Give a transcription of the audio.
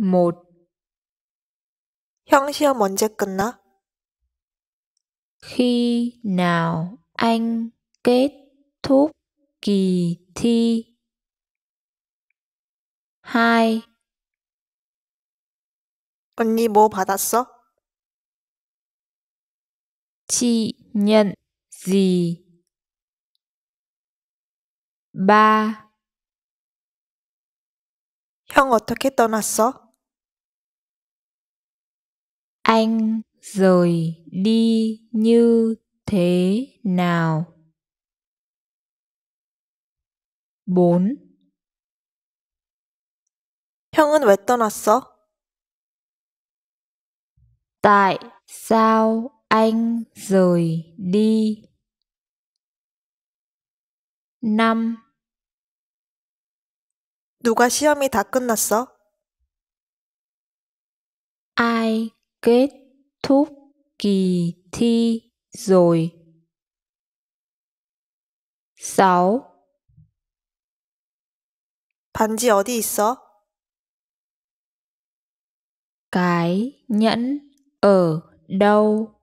một 형 시험 언제 끝나? Khi nào anh kết thúc kỳ thi? hai 언니 뭐 받았어? Chị nhận gì? ba 형 어떻게 떠났어? anh rời đi như thế nào 4 형은 왜 떠났어? Tại sao anh rời đi? 5 누가 시험이 다 끝났어? Ai kết thúc kỳ thi rồi 6 반지 어디 있어? Cái nhẫn ở đâu?